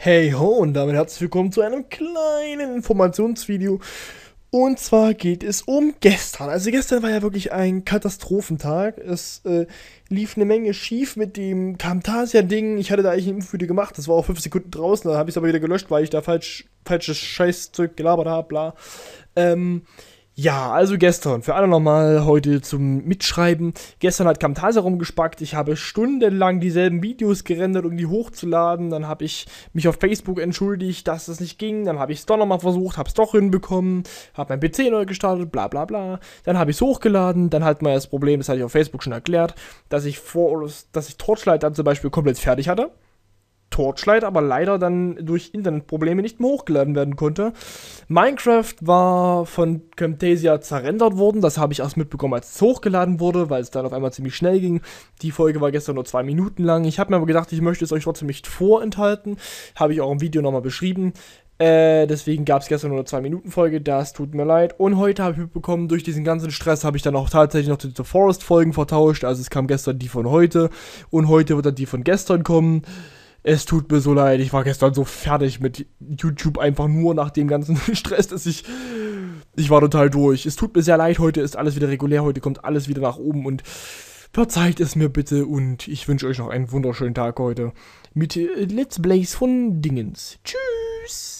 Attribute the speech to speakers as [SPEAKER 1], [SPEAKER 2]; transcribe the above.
[SPEAKER 1] Hey ho und damit herzlich willkommen zu einem kleinen Informationsvideo. Und zwar geht es um gestern. Also gestern war ja wirklich ein Katastrophentag. Es äh, lief eine Menge schief mit dem Camtasia-Ding. Ich hatte da eigentlich ein Impfvideo gemacht. Das war auch 5 Sekunden draußen. Da habe ich es aber wieder gelöscht, weil ich da falsch, falsches Scheißzeug gelabert habe. Bla. Ähm, ja, also gestern, für alle nochmal heute zum Mitschreiben. Gestern hat Camtasia rumgespackt. Ich habe stundenlang dieselben Videos gerendert, um die hochzuladen. Dann habe ich mich auf Facebook entschuldigt, dass das nicht ging. Dann habe ich es doch nochmal versucht, habe es doch hinbekommen, habe mein PC neu gestartet, bla bla bla. Dann habe ich es hochgeladen. Dann hat man das Problem, das hatte ich auf Facebook schon erklärt, dass ich vor, dass ich Torchlight dann zum Beispiel komplett fertig hatte. Torchlight aber leider dann durch Internetprobleme nicht mehr hochgeladen werden konnte. Minecraft war von Camtasia zerrendert worden. Das habe ich erst mitbekommen, als es hochgeladen wurde, weil es dann auf einmal ziemlich schnell ging. Die Folge war gestern nur zwei Minuten lang. Ich habe mir aber gedacht, ich möchte es euch trotzdem nicht vorenthalten. Habe ich auch im Video nochmal beschrieben. Äh, deswegen gab es gestern nur eine 2-Minuten-Folge, das tut mir leid. Und heute habe ich mitbekommen, durch diesen ganzen Stress habe ich dann auch tatsächlich noch die The Forest-Folgen vertauscht. Also es kam gestern die von heute und heute wird dann die von gestern kommen es tut mir so leid, ich war gestern so fertig mit YouTube einfach nur nach dem ganzen Stress, dass ich, ich war total durch. Es tut mir sehr leid, heute ist alles wieder regulär, heute kommt alles wieder nach oben und verzeiht es mir bitte und ich wünsche euch noch einen wunderschönen Tag heute mit äh, Let's Plays von Dingens. Tschüss!